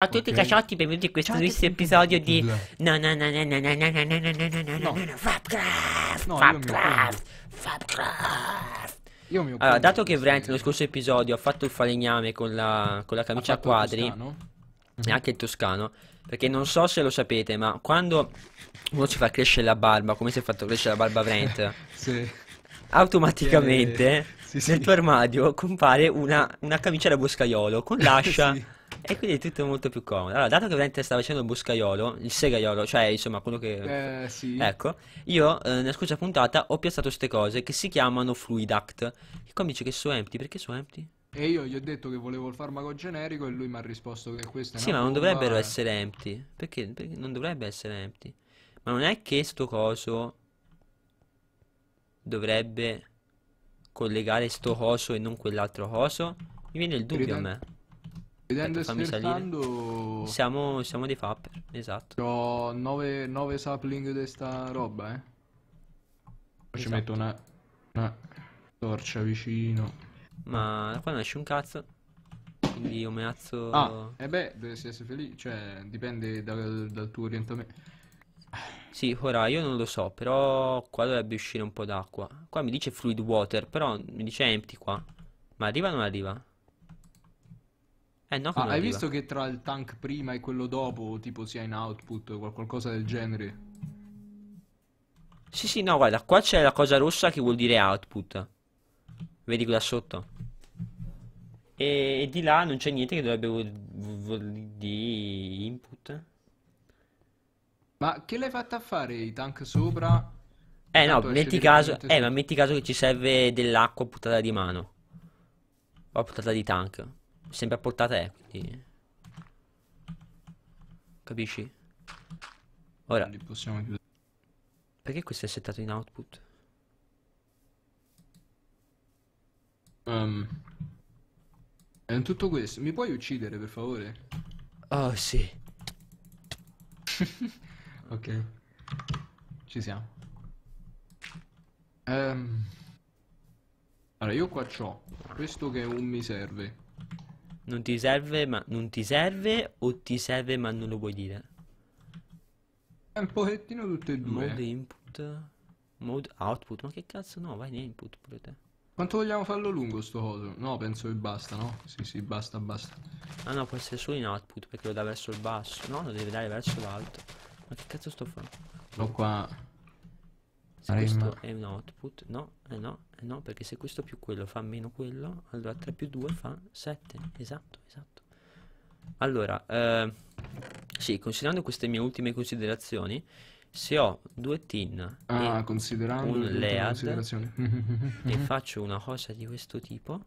Ciao a tutti okay. cacciotti, benvenuti in questo bellissimo episodio di No no no no no no no no no no no no no Fabcraft no, Fabcraft Fabcraft Io mi Allora, dato che veramente nello scorso episodio ho fatto il falegname con la, con la camicia a quadri E anche il toscano Perché non so se lo sapete ma quando uno si fa crescere la barba come si è fatto crescere la barba Brent Sì Automaticamente sì, sì. nel tuo armadio compare una, una camicia da boscaiolo con l'ascia e quindi è tutto molto più comodo. Allora, dato che veramente stava facendo il buscaiolo, il segaiolo, cioè insomma quello che... Eh, sì. Ecco, io eh, nella scorsa puntata ho piazzato queste cose che si chiamano Fluid Act. E mi dice che sono empty, perché sono empty? E io gli ho detto che volevo il farmaco generico e lui mi ha risposto che questa è Sì, ma non dovrebbero essere empty. Perché? perché? non dovrebbe essere empty? Ma non è che sto coso dovrebbe collegare sto coso e non quell'altro coso? Mi viene il dubbio Riten a me. Vedendo e scherpando... Siamo, siamo dei fapper, esatto. Ho 9 sapling di sta roba, eh. Poi esatto. ci metto una, una torcia vicino. Ma qua non esce un cazzo. Quindi io mi alzo... Ah, e eh beh, dovresti essere felice. Cioè, dipende dal, dal tuo orientamento. Sì, ora io non lo so, però qua dovrebbe uscire un po' d'acqua. Qua mi dice fluid water, però mi dice empty qua. Ma arriva o non arriva? Eh no, ah, hai arriva. visto che tra il tank prima e quello dopo, tipo, sia in output o qualcosa del genere? Sì, sì, no, guarda, qua c'è la cosa rossa che vuol dire output. Vedi qua sotto. E, e di là non c'è niente che dovrebbe di input. Ma che l'hai fatta fare i tank sopra? Eh no, metti caso, eh, ma metti caso che ci serve dell'acqua a di mano. O a di tank sempre a portata E, quindi... Capisci? Ora... li possiamo chiudere Perché questo è settato in output? Um, è tutto questo, mi puoi uccidere per favore? Oh sì. ok. Ci siamo. Um, allora, io qua c'ho questo che un mi serve. Non ti serve ma non ti serve o ti serve ma non lo puoi dire? È un pochettino tutte e due. Mode input, mode output, ma che cazzo no, vai in input pure te. Quanto vogliamo farlo lungo sto coso? No, penso che basta, no? Sì, sì, basta, basta. Ah no, può essere solo in output perché lo dà verso il basso. No, lo deve dare verso l'alto. Ma che cazzo sto facendo? Lo qua... Se Rima. questo è un output, no, eh no, eh no, perché se questo più quello fa meno quello, allora 3 più 2 fa 7, esatto, esatto. Allora, eh, sì, considerando queste mie ultime considerazioni, se ho due tin ah, un lead e faccio una cosa di questo tipo,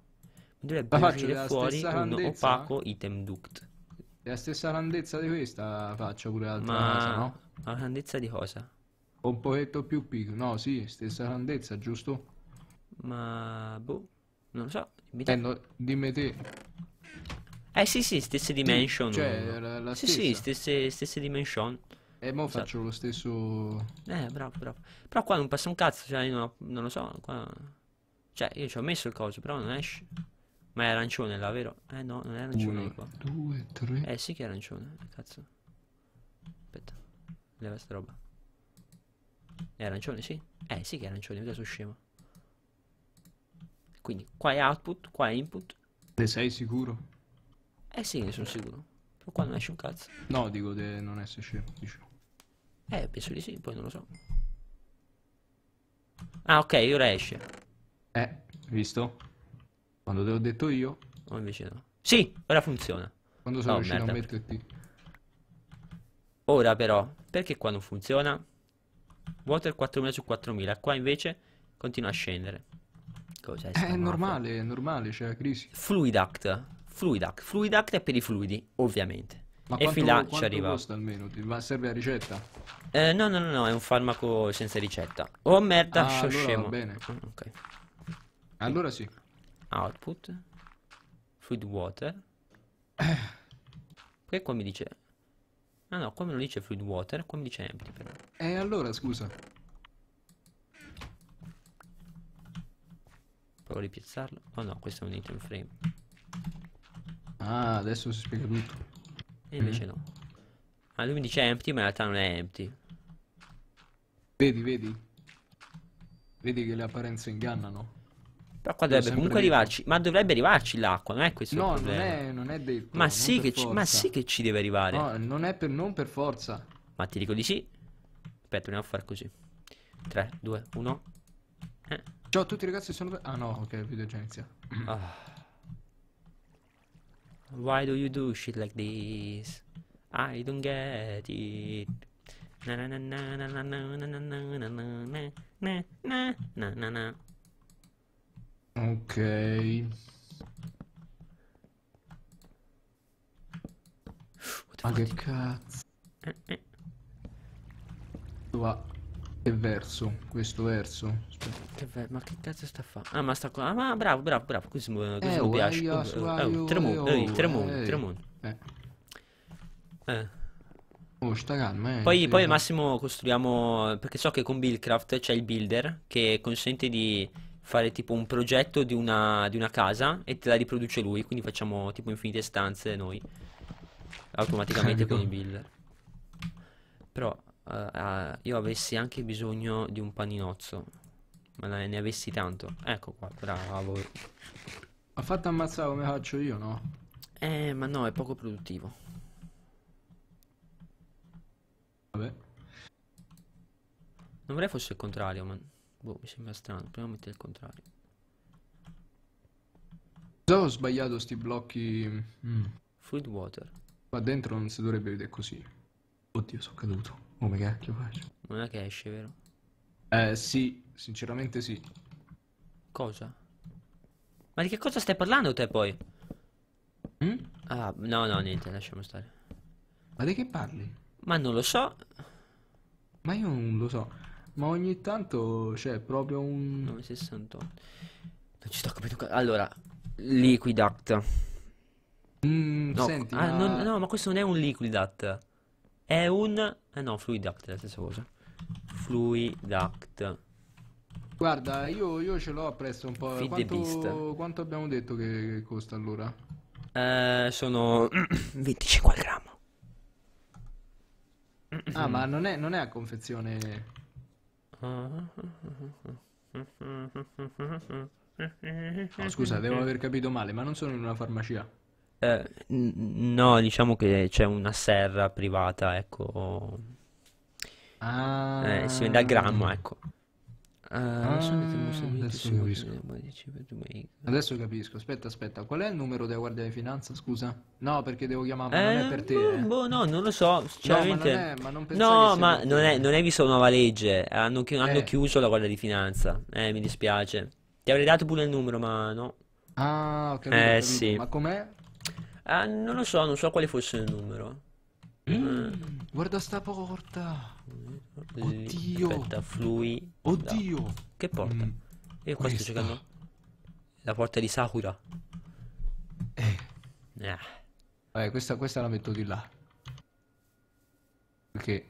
dovrebbe Ma uscire fuori un opaco item duct. La stessa grandezza di questa faccio pure l'altra Ma cosa, no? La grandezza di cosa? Un pochetto più piccolo, no, sì, stessa grandezza, giusto? Ma boh, non lo so. Dimmi eh, te. Eh, no, dimmi te. Eh sì, sì, stesse dimension. Cioè, la, la sì, stessa. sì, stesse, stesse dimension. E eh, mo esatto. faccio lo stesso. Eh, bravo, bravo. Però qua non passa un cazzo, cioè, io non, ho, non lo so. Qua... Cioè, io ci ho messo il coso, però non esce. Ma è arancione là, vero? Eh no, non è arancione Uno, qua. Due, tre. Eh sì che è arancione, cazzo. Aspetta, leva sta roba. È arancione, sì? Eh, sì che è arancione, mica sono scemo. Quindi, qua è output, qua è input. Ne sei sicuro? Eh sì, ne sono sicuro. Però qua non esce un cazzo. No, dico di non essere scemo, dicevo. Eh, penso di sì, poi non lo so. Ah, ok, ora esce. Eh, visto? Quando te l'ho detto io. O oh, invece no. Sì, ora funziona. Quando sono oh, riuscito merda. a metterti. Ora però, perché qua non funziona? Water 4000 su 4000. Qua invece continua a scendere. Cos'è? è eh, normale, è normale, c'è la crisi. Fluid Act. Fluid Act. è per i fluidi, ovviamente. Ma e fin là ci arriva. costa almeno? Ti va, serve a ricetta? Eh, no, no, no, no, è un farmaco senza ricetta. Oh merda, ah, allora scemo. bene. Ok. Allora sì. Output. Fluid water. Perché qua mi dice Ah no, come lo dice fluid water, come dice empty però. Eh allora, scusa. Provo a ripiazzarlo. Oh no, questo è un item frame. Ah, adesso si spiega tutto. E invece mm. no. Ah, lui mi dice empty, ma in realtà non è empty. Vedi, vedi. Vedi che le apparenze ingannano. Però qua dovrebbe comunque detto. arrivarci. Ma dovrebbe arrivarci l'acqua, non è questo no, il problema. No, non, è, detto. Ma sì, che ci, ma sì che ci deve arrivare. No, non è per, non per forza. Ma ti dico di sì. Aspetta, andiamo a fare così. 3, 2, 1. Eh. Ciao a tutti ragazzi, sono... Ah no, ok, il video già inizia. Oh. Why do you do shit like this? I don't get it. Na na na na na na na na na na na na na na Ok. Ma che cazzo? Va. Che verso? Questo verso? Che ver ma che cazzo sta a fare? Ah, ma sta qua. Ah, ma bravo, bravo, bravo. Così, così eh, mi piace. Eh, Tremondo, eh, Tremondo, Tremondo. Eh. eh. Oh, sta calma, eh. Poi, poi al massimo costruiamo. Perché so che con Buildcraft c'è il builder che consente di fare tipo un progetto di una, di una casa e te la riproduce lui, quindi facciamo tipo infinite stanze noi, automaticamente con i ecco. builder. Però uh, uh, io avessi anche bisogno di un paninozzo, ma ne, avessi tanto. Ecco qua, bravo. Ha fatto ammazzare come faccio io, no? Eh, ma no, è poco produttivo. Vabbè. Non vorrei fosse il contrario, ma... Boh, mi sembra strano, Proviamo a mettere il contrario. Ho sbagliato sti blocchi... Mm. Food water. Qua dentro non si dovrebbe vedere così. Oddio, sono caduto. Oh, Come cacchio faccio? Non è che esce, vero? Eh, sì. Sinceramente sì. Cosa? Ma di che cosa stai parlando te poi? Mm? Ah, no, no, niente, lasciamo stare. Ma di che parli? Ma non lo so. Ma io non lo so. Ma ogni tanto c'è cioè, proprio un... 968. Non ci sto capendo. Allora, Liquidact. Mm, no, senti, ah, ma... Non, no, ma questo non è un Liquidact. È un... Eh no, fluidact, è la stessa cosa. Fluidact. Guarda, io, io ce l'ho appresso un po'. Feed quanto, quanto abbiamo detto che, che costa allora? Eh, sono 25 al grammo. Ah, ma non è, non è a confezione... No, scusa, devo aver capito male, ma non sono in una farmacia. Eh, n- no, diciamo che c'è una serra privata, ecco. Ah. Eh, si vende al Ah, grammo, ecco. Ah, adesso ah, capisco. Adesso capisco. Aspetta, aspetta. Qual è il numero della Guardia di Finanza? Scusa. No, perché devo chiamare. eh, non è eh, per te. Boh, eh. boh, no, non lo so. Sinceramente. No, ma non, è, ma non, è, non visto una nuova legge. Eh, hanno, chi hanno chiuso la Guardia di Finanza. Eh, mi dispiace. Ti avrei dato pure il numero, ma no. Ah, ok. Eh, capito. sì. Ma com'è? Ah, non lo so, non so quale fosse il numero. Mm, mm. Guarda sta porta. Oddio. Aspetta, flui. Oddio. No. Che porta? Mm, Io qua sto giocando. La porta di Sakura. Eh. Ah. Eh. Vabbè, eh, questa, questa la metto di là. Perché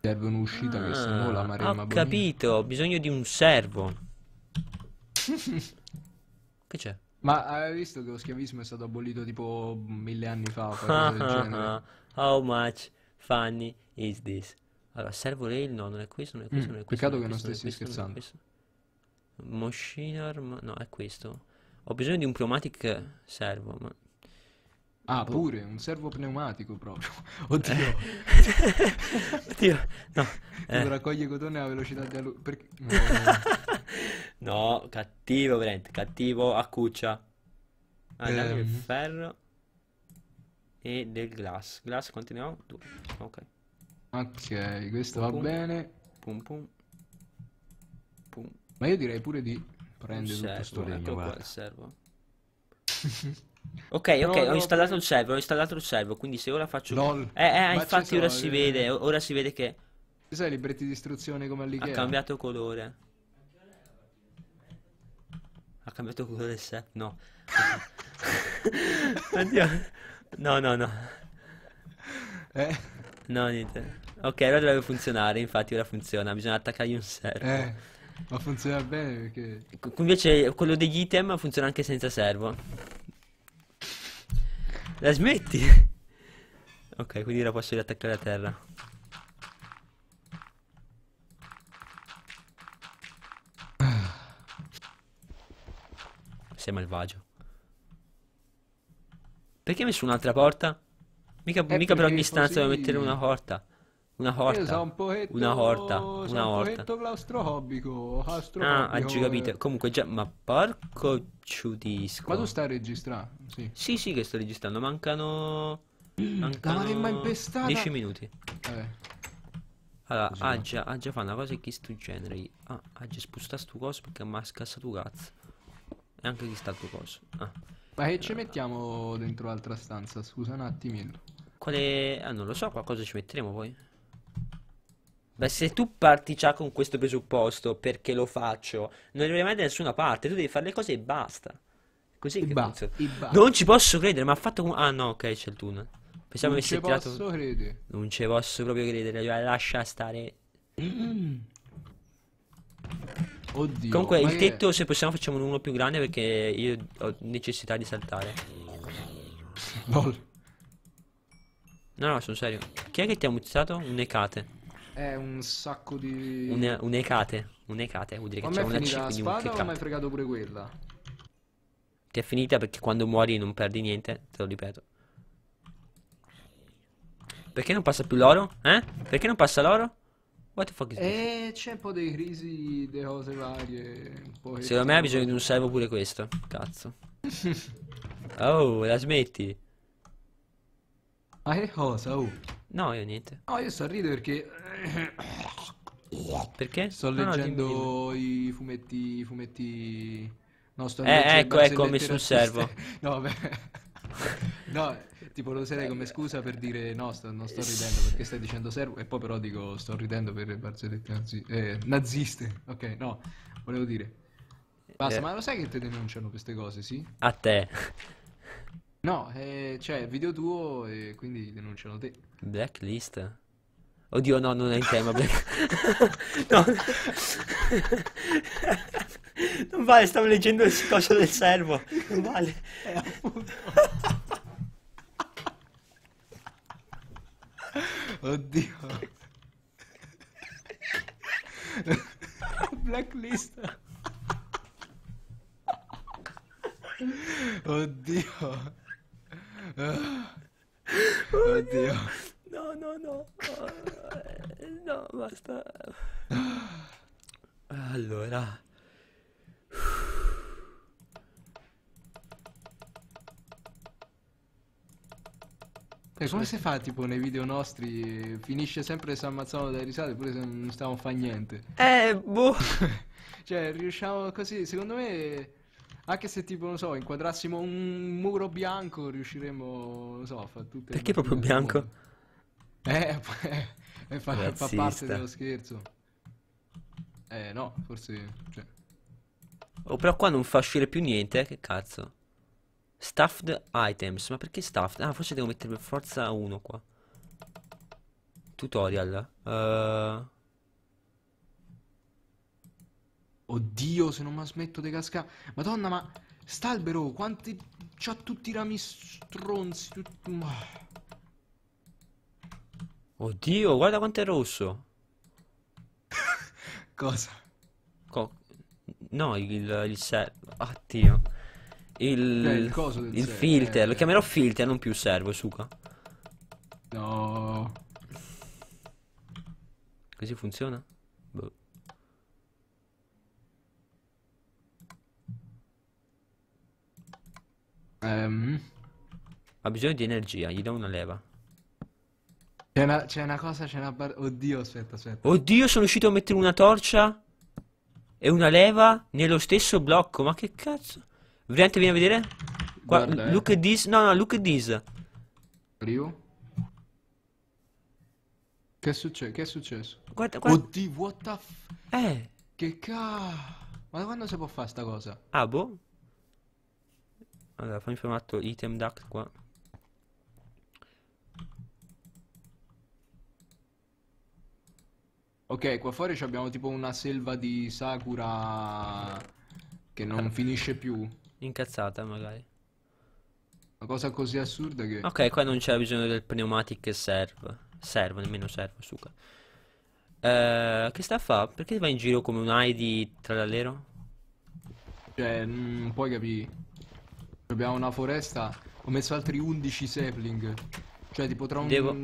serve un'uscita ah, che se no la maremma Ho capito, ho bisogno di un servo. che c'è? Ma hai visto che lo schiavismo è stato abolito tipo mille anni fa o qualcosa del genere? How much funny is this? Allora, servo rail no, non è questo, non è questo, mm, non è questo. Peccato non che questo, non stessi questo, scherzando. Non Machine arm, no, è questo. Ho bisogno di un pneumatic servo, ma... Ah, boh. pure, un servo pneumatico proprio. Oddio. Eh. Oddio, no. Eh. raccoglie cotone alla velocità di allu... Perché... No, cattivo, veramente, cattivo, a cuccia. Allora, eh. il ferro e del glass. Glass continuiamo? Due. Ok. Ok, questo pum, va pum. bene. Pum, pum pum. Ma io direi pure di prendere tutto sto legno, ecco guarda. Qua, servo. ok, ok, no, ho installato no, il servo, ho installato il servo, quindi se ora faccio... LOL. Eh, eh infatti ora si eh. vede, ora si vede che... Ci sai libretti di istruzione come all'Ikea? Ha cambiato colore. Ha cambiato colore il set? No. Addio. No, no, no. Eh? No, niente. Ok, ora dovrebbe funzionare, infatti ora funziona, bisogna attaccargli un servo. Eh, ma funziona bene perché... C- Invece quello degli item funziona anche senza servo. La smetti? ok, quindi la posso riattaccare a terra. Sei malvagio. Perché hai messo un'altra porta? Mica, mica per ogni stanza devo mettere una corta. Una horta. Un poetto, una horta. Una horta. Un claustrofobico. Ah, oggi capito. Comunque già. Ma porco ciudisco. Ma tu stai registrando? Sì. sì, sì, che sto registrando. Mancano. Mancano. La malemma impestata. 10 minuti. Eh. Allora, ha ah, già, ha ah, già fa una cosa che sto genere. Ah, ha ah, già spostato sto coso perché mi ha scassato cazzo. E anche chi sta il tuo coso. Ah. Ma che ci mettiamo dentro l'altra stanza? Scusa un attimino. Quale... Ah, non lo so, qualcosa ci metteremo poi. Beh, se tu parti già con questo presupposto, perché lo faccio, non arriverai mai da nessuna parte. Tu devi fare le cose e basta. Così che basta. Non ci posso credere, ma ha fatto come... Ah, no, ok, c'è il tunnel. Pensavo non ci posso tirato... credere. Non ci posso proprio credere, cioè, lascia stare. Mm. Oddio. Comunque, il tetto, è... se possiamo, facciamo uno più grande perché io ho necessità di saltare. LOL. No, no, sono serio. Chi è che ti ha muzzato? Un Ecate. Eh, un sacco di... Un, un Ecate. Un Ecate, vuol dire che c'è una C, la quindi spada o mi hai fregato pure quella? Ti è finita perché quando muori non perdi niente, te lo ripeto. Perché non passa più l'oro? Eh? Perché non passa l'oro? What the fuck is this? Eh, c'è un po' dei crisi, delle cose varie. Secondo me ha bisogno di un servo pure questo. Cazzo. oh, la smetti? Ah, che cosa? Oh. No, io niente. No, io sto a ridere perché... Perché? Sto no, leggendo no, i fumetti... I fumetti... No, sto eh, ecco, ecco, ho messo un servo. No, vabbè. no, tipo lo userei come scusa per dire no, sto, non sto ridendo perché stai dicendo servo e poi però dico sto ridendo per le barzellette nazi eh, naziste. Ok, no, volevo dire. Basta, eh. ma lo sai che te denunciano queste cose, sì? A te. No, eh, cioè, video tuo e quindi denunciano te. Blacklist? Oddio, no, non è in tema. Black... no. non vale, stavo leggendo il coso del servo. Non vale. Eh, appunto. Oddio. Blacklist. Oddio. Oddio. No, no, no. Eh, no, basta. Allora. E come si fa tipo nei video nostri? Finisce sempre che si ammazzano dalle risate pure se non stiamo a fare niente. Eh, boh. cioè, riusciamo così. Secondo me anche se tipo, non so, inquadrassimo un muro bianco, riusciremmo, non so, a fare tutte Perché proprio bianco? Eh, eh fa, fa, parte dello scherzo. Eh, no, forse... Cioè. Oh, però qua non fa uscire più niente, eh? che cazzo. Stuffed items, ma perché stuffed? Ah, forse devo mettere per forza uno qua. Tutorial. Uh... Oddio, se non mi smetto di cascare. Madonna, ma st'albero, quanti... C'ha tutti i rami stronzi, tutti... Oddio, guarda quanto è rosso. Cosa? Co no, il... il, servo. ser... Oddio. Il... Eh, il coso del Il filter, eh, lo chiamerò filter, non più servo, suca. No. Così funziona? Um. Ha bisogno di energia, gli do una leva. C'è una, una, cosa, c'è una barra. Oddio, aspetta, aspetta. Oddio, sono riuscito a mettere una torcia e una leva nello stesso blocco. Ma che cazzo? Veramente vieni a vedere? Qua, Guarda, eh. look at this. No, no, look at this. Ryu? Che, è, succe che è successo? Guarda, guarda. Oddio, what the f... Eh. Che ca... Ma quando si può fare sta cosa? Ah, boh. Allora, fammi altro item duct qua. Ok, qua fuori abbiamo tipo una selva di Sakura che non ah. finisce più. Incazzata magari. Una cosa così assurda che... Ok, qua non c'è bisogno del pneumatic serve. Serve, nemmeno serve, suca. Uh, eh, che sta a fare? Perché vai in giro come un Heidi l'allero? Cioè, non mm, puoi capire. Abbiamo una foresta. Ho messo altri 11 sapling. Cioè, tipo, tra un, Devo...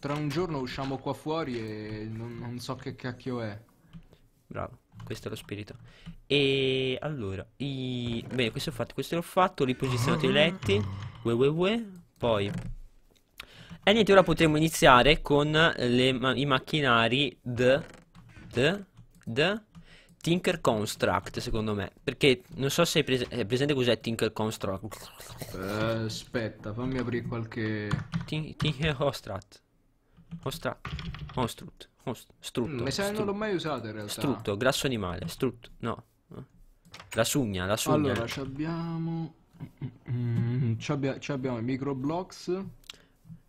tra un giorno usciamo qua fuori e non, non so che cacchio è. Bravo, questo è lo spirito. E allora, i... bene, questo l'ho fatto, questo l'ho fatto, ho riposizionato i letti. Ue, ue, ue. Poi e niente, ora potremmo iniziare con le, i macchinari d, d, d Tinker Construct, secondo me. Perché non so se hai pres presente cos'è Tinker Construct. Eh, aspetta, fammi aprire qualche. Tinker Construct. Construct. Construct. Strutto. Mm, mi sa non l'ho mai usato in realtà. Strutto, grasso animale. Strutto, no. La sugna, la sugna. Allora, ci abbiamo. Mm, mm, ci abbiamo i microblocks. No,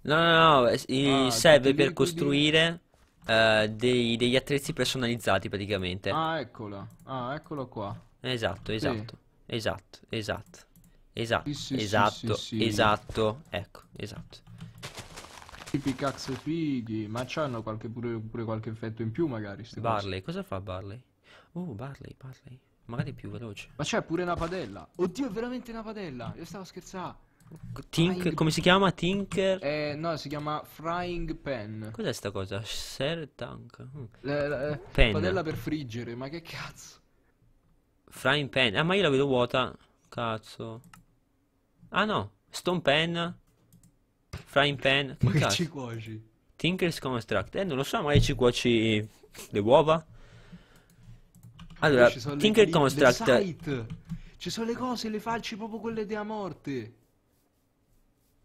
no, no. Ah, serve per costruire. Di eh, dei- degli attrezzi personalizzati praticamente. Ah, eccola. Ah, eccolo qua. Esatto, Sì. esatto, esatto, esatto, esatto, Sì, sì, sì, esatto, sì, esatto, sì. esatto, ecco, esatto. I pickaxe fighi, ma c'hanno qualche pure, pure qualche effetto in più magari, queste cose. Barley, cosa fa Barley? Oh, Barley, Barley, magari è più veloce. Ma c'è pure una padella. Oddio, è veramente una padella. Io stavo scherzando. Tink, frying come si chiama? Tinker? Eh, no, si chiama Frying Pen. Cos'è sta cosa? Ser Tank? Mm. Eh, la, eh, padella per friggere, ma che cazzo? Frying Pen. Ah, ma io la vedo vuota. Cazzo. Ah no, Stone Pen. Frying Pen. Che ma cazzo? che ci cuoci? Tinker's Construct. Eh, non lo so, ma ci cuoci le uova. Allora, Tinker le, Construct. Le ci sono le cose, le falci proprio quelle della morte.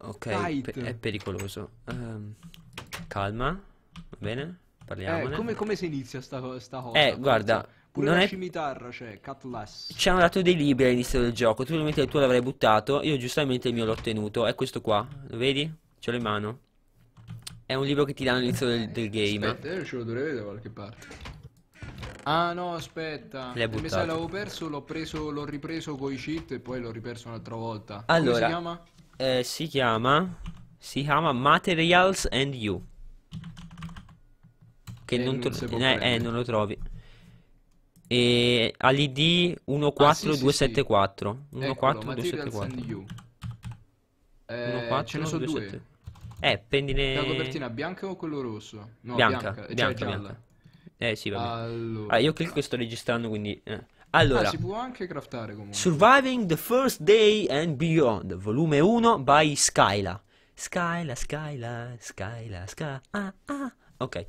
Ok, pe è pericoloso. Um, calma, va bene? Parliamone. Eh, come, come si inizia sta, sta cosa? Eh, guarda, Pure non è... scimitarra c'è, cioè, Cutlass. C'è un dato dei libri all'inizio del gioco. Tu ovviamente il tuo l'avrai buttato. Io giustamente il mio l'ho ottenuto. È questo qua. Lo vedi? Ce l'ho in mano. È un libro che ti danno all'inizio del, del, eh, game. Aspetta, io eh, ce lo dovrei vedere da qualche parte. Ah no, aspetta. L'hai buttato. Eh, mi sa l'avevo perso, l'ho ripreso coi cheat e poi l'ho riperso un'altra volta. Allora, Come si chiama? eh, si chiama si chiama Materials and You che e eh, non, non, eh, eh, non, lo trovi e all'id 14274 14274 eh, ce ne sono 27. due eh prendine la copertina bianca o quello rosso? no bianca bianca, eh, bianca, cioè bianca. eh sì va bene allora. ah, io clicco e sto registrando quindi eh. Allora, ah, si può anche craftare comunque. Surviving the First Day and Beyond, volume 1 by Skyla. Skyla, Skyla, Skyla, Skyla. Ah, ah. Ok.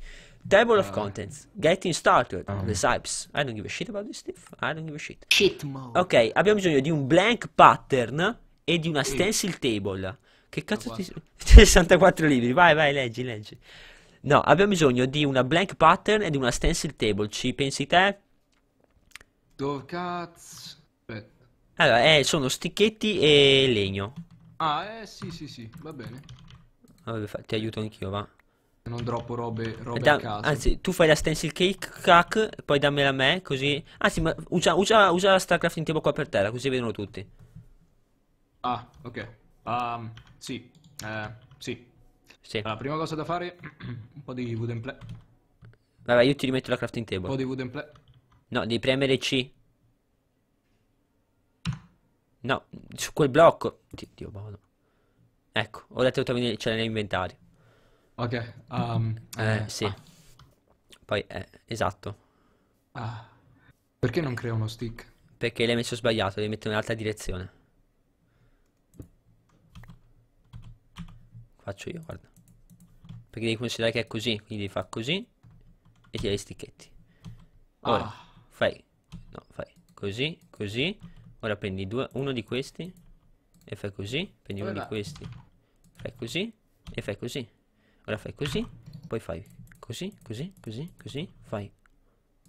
Table of ah. contents. Getting started. Oh. The types. I don't give a shit about this stuff. I don't give a shit. Shit mode. Ok, abbiamo bisogno di un blank pattern e di una stencil table. Che cazzo ti... 64 libri. Vai, vai, leggi, leggi. No, abbiamo bisogno di una blank pattern e di una stencil table. Ci pensi te? Dove Aspetta. Allora, eh, sono sticchetti e legno. Ah, eh, sì, sì, sì, va bene. Allora, ti aiuto anch'io, va. Non troppo robe, robe da, a caso. Anzi, tu fai la stencil cake, crack, poi dammela a me, così... Anzi, ma usa, usa, usa la StarCraft in tempo qua per terra, così vedono tutti. Ah, ok. Um, sì, eh, sì. Sì. Allora, prima cosa da fare, un po' di wood play. Vabbè, io ti rimetto la crafting table. Un po' di wood play. No, devi premere C. No, su quel blocco. Dio, buono. Ecco, ora te lo trovi, ce l'hai nell'inventario. Ok, um, eh, eh, sì. Ah. Poi, eh, esatto. Ah. Perché non crea uno stick? Perché l'hai messo sbagliato, devi mettere un'altra direzione. Faccio io, guarda. Perché devi considerare che è così, quindi devi fare così e tira gli sticchetti. Ora. Ah fai, no, fai così, così, ora prendi due, uno di questi e fai così, prendi uno di questi, fai così e fai così, ora fai così, poi fai così, così, così, così, fai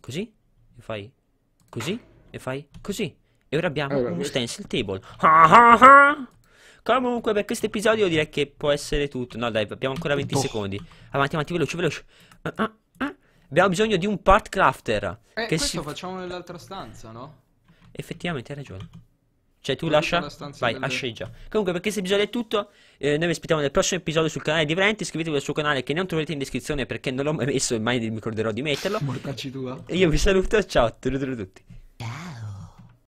così e fai così e fai così. E ora abbiamo allora, uno stencil table. Ah, ah, ah. Comunque per questo episodio direi che può essere tutto. No dai, abbiamo ancora 20 oh. secondi. Avanti, avanti, veloce, veloce. Ah, ah. Abbiamo bisogno di un part crafter. Eh, che questo si... facciamo nell'altra stanza, no? Effettivamente hai ragione. Cioè tu non lascia, vai, delle... asceggia. Comunque, perché se episodio è tutto, eh, noi vi aspettiamo nel prossimo episodio sul canale di Brent, iscrivetevi al suo canale che non troverete in descrizione perché non l'ho mai messo e mai mi ricorderò di metterlo. Mortacci tua. E io vi saluto, ciao a tutti.